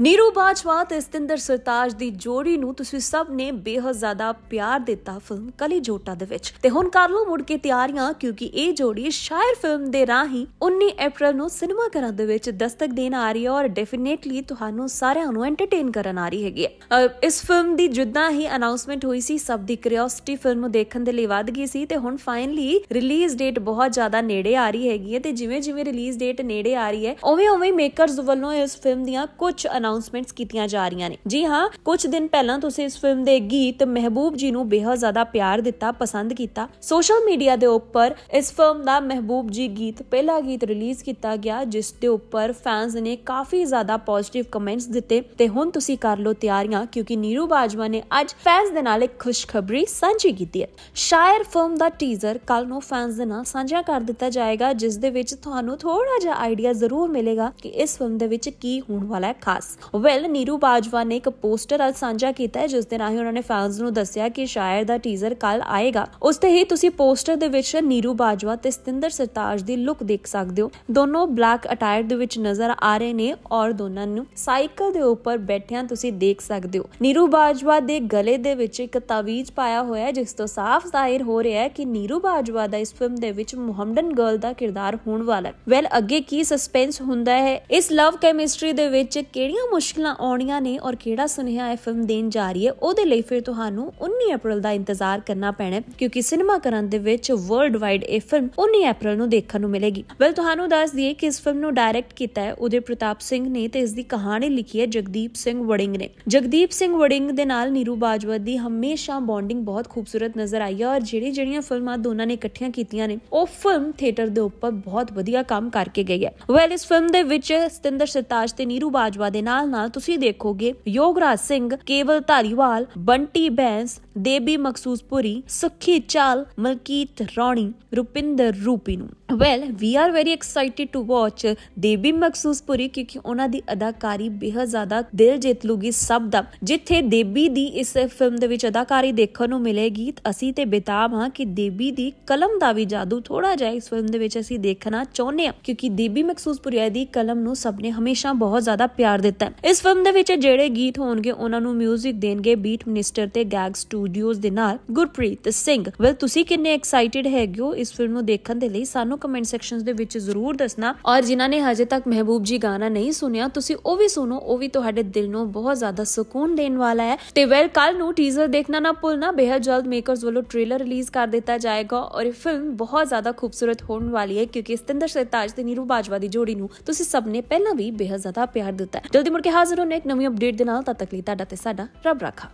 ਨੀਰੂ ਬਾਜਵਾ ਤੇ ਸਤਿੰਦਰ ਸਰਤਾਜ ਦੀ ਜੋੜੀ ਨੂੰ ਤੁਸੀਂ ਸਭ ਨੇ ਬੇਹੱਦ ਜ਼ਿਆਦਾ ਪਿਆਰ ਦਿੱਤਾ ਫਿਲਮ ਕਲੀ ਜੋਟਾ ਦੇ ਵਿੱਚ ਤੇ ਹੁਣ ਕਰ ਲਓ ਮੁੜ ਕੇ ਤਿਆਰੀਆਂ ਕਿਉਂਕਿ ਇਹ ਜੋੜੀ ਸ਼ਾਇਰ ਫਿਲਮ ਦੇ ਰਾਹੀਂ 19 April ਨੂੰ ਸਿਨੇਮਾ ਘਰਾਂ ਦੇ ਵਿੱਚ ਦਸਤਕ ਦੇਣ ਆ ਰਹੀ ਹੈ ਔਰ ਡੈਫੀਨਿਟਲੀ ਤੁਹਾਨੂੰ ਸਾਰਿਆਂ ਨੂੰ ਐਂਟਰਟੇਨ ਕਰਨ ਆ ਰਹੀ ਹੈਗੀ ਹੈ ਇਸ ਫਿਲਮ ਦੀ ਜਿੱਦਾਂ ਹੀ ਅਨਾਉਂਸਮੈਂਟ ਹੋਈ ਸੀ ਸਭ ਦੀ ਕਿਉਰਿਓਸਿਟੀ ਫਿਲਮ ਨੂੰ ਦੇਖਣ ਦੇ ਲਈ ਵਧ ਗਈ ਸੀ ਤੇ ਹੁਣ ਫਾਈਨਲੀ ਰਿਲੀਜ਼ ਡੇਟ ਬਹੁਤ ਜ਼ਿਆਦਾ ਨੇੜੇ ਆ ਰਹੀ ਹੈਗੀ ਹੈ ਤੇ ਜਿਵੇਂ ਜਿਵੇਂ ਰਿਲੀਜ਼ ਡੇਟ ਨੇੜੇ ਆ ਰਹੀ ਹੈ ਉਵੇਂ ਉਵੇਂ ਮੇਕਰਸ ਵੱਲੋਂ ਇਸ ਫਿਲਮ ਦੀਆਂ ਕੁਝ ਅਨਾਉਂਸਮੈਂਟਸ ਕੀਤੀਆਂ ਜਾ ਰਹੀਆਂ ਨੇ ਜੀ ਹਾਂ ਕੁਝ ਦਿਨ ਪਹਿਲਾਂ ਤੁਸੀਂ ਇਸ ਫਿਲਮ ਦੇ ਗੀਤ ਮਹਿਬੂਬ ਜੀ ਨੂੰ ਬੇਹੱਦ ਜ਼ਿਆਦਾ ਪਿਆਰ ਦਿੱਤਾ ਪਸੰਦ ਕੀਤਾ ਸੋਸ਼ਲ ਮੀਡੀਆ ਦੇ ਉੱਪਰ ਇਸ ਫਿਲਮ ਦਾ ਮਹਿਬੂਬ ਜੀ ਗੀਤ ਪਹਿਲਾ ਗੀਤ ਰਿਲੀਜ਼ ਕੀਤਾ ਗਿਆ ਜਿਸ ਦੇ ਉੱਪਰ ਫੈਨਸ ਨੇ ਕਾਫੀ ਜ਼ਿਆਦਾ ਪੋਜ਼ਿਟਿਵ ਕਮੈਂਟਸ ਦਿੱਤੇ ਤੇ ਹੁਣ ਤੁਸੀਂ ਕਰ ਲਓ ਤਿਆਰੀਆਂ ਕਿਉਂਕਿ ਨੀਰੂ ਬਾਜਵਾ ਨੇ ਅੱਜ ਫੈਨਸ ਦੇ ਨਾਲ ਇੱਕ ਖੁਸ਼ਖਬਰੀ ਸਾਂਝੀ ਕੀਤੀ ਹੈ ਸ਼ਾਇਰ ਫਿਲਮ ਦਾ ਟੀਜ਼ਰ ਕੱਲ ਨੂੰ ਫੈਨਸ ਦੇ ਨਾਲ ਸਾਂਝਾ ਕਰ ਦਿੱਤਾ ਜਾਏਗਾ ਜਿਸ ਦੇ ਵਿੱਚ ਤੁਹਾਨੂੰ ਥੋੜਾ ਜਿਹਾ ਆਈਡੀਆ ਜ਼ਰੂਰ ਮਿਲੇਗਾ ਕਿ ਇਸ ਫਿਲਮ ਦੇ ਵਿੱਚ ਕੀ ਹੋਣ ਵਾਲਾ ਹੈ ਖਾਸ ਵੈਲ ਨੀਰੂ ਬਾਜਵਾ ਨੇ ਇੱਕ ਪੋਸਟਰ ਅੱਜ ਸਾਂਝਾ ਕੀਤਾ ਹੈ ਜਿਸ ਦੇ ਰਾਹੀਂ ਉਹਨਾਂ ਨੇ ਫੈਨਸ ਨੂੰ ਦੱਸਿਆ ਕਿ ਸ਼ਾਇਰ ਦਾ ਟੀਜ਼ਰ ਕੱਲ ਆਏਗਾ ਉਸ ਤੇ ਹੀ ਤੁਸੀਂ ਪੋਸਟਰ ਦੇ ਵਿੱਚ ਨੀਰੂ ਬਾਜਵਾ ਤੇ ਸਤਿੰਦਰ ਸਰਤਾਜ ਦੀ ਲੁੱਕ ਦੇਖ ਸਕਦੇ ਹੋ ਦੋਨੋਂ ਬਲੈਕ ਅਟਾਇਰ ਦੇ ਵਿੱਚ ਨਜ਼ਰ ਆ ਰਹੇ ਨੇ ਔਰ ਦੋਨਾਂ ਨੂੰ ਸਾਈਕਲ ਦੇ ਉੱਪਰ ਬੈਠਿਆਂ ਤੁਸੀਂ ਦੇਖ ਸਕਦੇ ਹੋ ਨੀਰੂ ਬਾਜਵਾ ਦੇ ਗਲੇ ਦੇ ਵਿੱਚ ਇੱਕ ਤਾਵੀਜ਼ ਪਾਇਆ ਹੋਇਆ ਹੈ ਜਿਸ ਤੋਂ ਸਾਫ਼ ਜ਼ਾਹਿਰ ਹੋ ਰਿਹਾ ਹੈ ਕਿ ਨੀਰੂ ਬਾਜਵਾ ਦਾ ਇਸ ਫਿਲਮ ਦੇ ਵਿੱਚ ਮੁਹੰਮਦਨ ਗਰਲ ਦਾ ਕਿਰਦਾਰ ਹੋਣ ਵਾਲਾ ਹੈ ਵੈਲ ਅੱਗੇ ਕੀ ਸਸਪੈਂਸ ਹੁੰਦਾ ਹੈ ਇਸ ਲਵ ਕੈਮਿਸਟਰੀ ਦੇ ਵਿੱਚ ਕਿਹੜੀਆਂ ਕਿਹੜੀਆਂ ਮੁਸ਼ਕਲਾਂ ਆਉਣੀਆਂ ਨੇ ਔਰ ਕਿਹੜਾ ਸੁਨੇਹਾ ਇਹ ਫਿਲਮ ਦੇਣ ਜਾ ਰਹੀ ਹੈ ਉਹਦੇ ਲਈ ਫਿਰ ਤੁਹਾਨੂੰ 19 ਅਪ੍ਰੈਲ ਦਾ ਇੰਤਜ਼ਾਰ ਕਰਨਾ ਪੈਣਾ ਕਿਉਂਕਿ ਸਿਨੇਮਾ ਕਰਨ ਦੇ ਵਿੱਚ ਵਰਲਡ ਵਾਈਡ ਇਹ ਫਿਲਮ 19 ਅਪ੍ਰੈਲ ਨੂੰ ਦੇਖਣ ਨੂੰ ਮਿਲੇਗੀ ਵੈਲ ਤੁਹਾਨੂੰ ਦੱਸ ਦਈਏ ਕਿ ਇਸ ਫਿਲਮ ਨੂੰ ਡਾਇਰੈਕਟ ਕੀਤਾ ਹੈ ਉਹਦੇ ਪ੍ਰਤਾਪ ਸਿੰਘ ਨੇ ਤੇ ਇਸ ਦੀ ਕਹਾਣੀ ਲਿਖੀ ਹੈ ਜਗਦੀਪ ਸਿੰਘ ਵੜਿੰਗ ਨੇ ਜਗਦੀਪ ਸਿੰਘ ਵੜਿੰਗ ਦੇ ਨਾਲ ਨੀਰੂ ਬਾਜਵਾ ਦੀ ਹਮੇਸ਼ਾ ਬੌਂਡਿੰਗ ਬਹੁਤ ਖੂਬਸੂਰਤ ਨਜ਼ਰ ਆਈ ਹੈ ਔਰ ਜਿਹੜੀ ਜਿਹੜੀਆਂ ਫਿਲਮਾਂ ਦੋਨਾਂ ਨੇ ਇਕੱਠੀਆਂ ਕੀਤੀਆਂ ਨੇ ਉਹ ਫਿਲਮ ਥੀਏਟਰ ਦੇ ਉੱਪਰ ਬਹੁਤ ਵਧੀਆ ਕੰਮ ਕਰਕੇ ਗਈ ਹੈ ਵੈਲ ਇਸ ਫਿਲਮ ਦੇ ਵਿੱਚ ਸਤਿੰਦਰ ਸਰਤਾਜ ਤੇ ਨੀਰੂ ਬਾਜਵਾ ਦੇ ਨਾਲ ਨਾਲ-ਨਾਲ ਤੁਸੀਂ ਦੇਖੋਗੇ ਯੋਗਰਾਜ ਸਿੰਘ ਕੇਵਲ ਧਾਰੀਵਾਲ ਬੰਟੀ ਬੈਂਸ ਦੇਬੀ ਮਕਸੂਸਪੁਰੀ ਸੁਖੀ ਚਾਲ ਮਲਕੀਤ ਰੌਣੀ ਰੁਪਿੰਦਰ ਰੂਪੀ ਨੂੰ well we are very excited to watch Debi Makhsoospuri ਕਿਉਂਕਿ ਉਹਨਾਂ ਦੀ ਅਦਾਕਾਰੀ ਬਹੁਤ ਜ਼ਿਆਦਾ ਦਿਲ ਜਿੱਤ ਲੂਗੀ ਸਭ ਦਾ ਜਿੱਥੇ ਦੇਬੀ ਦੀ ਇਸ ਫਿਲਮ ਦੇ ਵਿੱਚ ਅਦਾਕਾਰੀ ਦੇਖਣ ਨੂੰ ਮਿਲੇਗੀ ਅਸੀਂ ਤੇ ਬੇਤਾਬ ਹਾਂ ਕਿ ਦੇਬੀ ਦੀ ਕਲਮ ਦਾ ਵੀ ਜਾਦੂ ਥੋੜਾ ਜਿਹਾ ਇਸ ਫਿਲਮ ਦੇ ਵਿੱਚ ਅਸੀਂ ਦੇਖਣਾ ਚਾਹੁੰਦੇ ਹਾਂ ਕਿਉਂਕਿ ਦੇਬੀ ਮਕਸੂਸਪੁਰੀ ਦੀ ਕਲਮ ਨੂੰ ਸਭ ਨੇ ਹਮੇਸ਼ਾ ਬਹੁਤ ਜ਼ਿਆਦਾ ਪਿਆਰ ਦਿੱਤਾ ਹਨ ਇਸ ਫਿਲਮ ਦੇ ਵਿੱਚ ਜਿਹੜੇ ਗੀਤ ਹੋਣਗੇ ਉਹਨਾਂ ਨੂੰ 뮤직 ਦੇਣਗੇ ਬੀਟ ਮਿਨਿਸਟਰ ਤੇ ਗੈਗ ਸਟੂਡੀਓਜ਼ ਦੇ ਨਾਲ ਗੁਰਪ੍ਰੀਤ ਸਿੰਘ ਵੈਲ ਤੁਸੀਂ ਕਿੰਨੇ ਐਕਸਾਈਟਿਡ ਹੈਗੇ ਹੋ ਇਸ ਫਿਲਮ ਨੂੰ ਦੇਖਣ ਦੇ ਲਈ ਸਾਨੂੰ ਕਮੈਂਟ ਸੈਕਸ਼ਨਸ ਦੇ ਵਿੱਚ ਜ਼ਰੂਰ ਦੱਸਣਾ ਔਰ ਜਿਨ੍ਹਾਂ ਨੇ ਹਜੇ ਤੱਕ ਮਹਿਬੂਬ ਜੀ ਗਾਣਾ ਨਹੀਂ ਸੁਣਿਆ ਤੁਸੀਂ ਉਹ ਵੀ ਸੁਣੋ ਉਹ ਵੀ ਤੁਹਾਡੇ ਦਿਲ ਨੂੰ ਬਹੁਤ ਜ਼ਿਆਦਾ ਸਕੂਨ ਦੇਣ ਵਾਲਾ ਹੈ ਤੇ ਵੈਲ ਕੱਲ ਨੂੰ ਟੀਜ਼ਰ ਦੇਖਣਾ ਨਾ ਭੁੱਲਣਾ ਬੇਹਦ ਜਲਦ ਮੇਕਰਸ ਵੱਲੋਂ ਟ੍ਰੇਲਰ ਰਿਲੀਜ਼ ਕਰ ਦਿੱਤਾ ਜਾਏਗਾ ਔਰ ਇਹ ਫਿਲਮ ਬਹੁਤ ਜ਼ਿਆਦਾ ਖੂਬਸੂਰਤ ਹੋਣ ਵਾਲੀ ਹੈ ਕਿਉਂਕਿ ਸਤਿੰਦਰ ਸਰਤਾਜ ਤੇ ਨੀਰੂ ਬਾਜਵਾ ਦੀ ਜੋੜੀ ਨੂੰ ਤੁਸੀਂ ਸਭ ਨੇ ਪਹਿਲਾਂ ਵੀ ਬੇਹਦ ਜ਼ਿਆਦਾ ਪਿਆਰ ਦਿੱਤਾ ਜਲਦੀ ਜਲਦੀ ਮੁੜ ਕੇ ਹਾਜ਼ਰ ਹੋਣੇ ਇੱਕ ਨਵੀਂ ਅਪਡੇਟ ਦੇ ਨਾਲ ਤਦ ਤੱਕ ਲਈ ਤੁਹਾਡਾ ਤੇ ਸਾਡਾ ਰੱਬ ਰਾਖਾ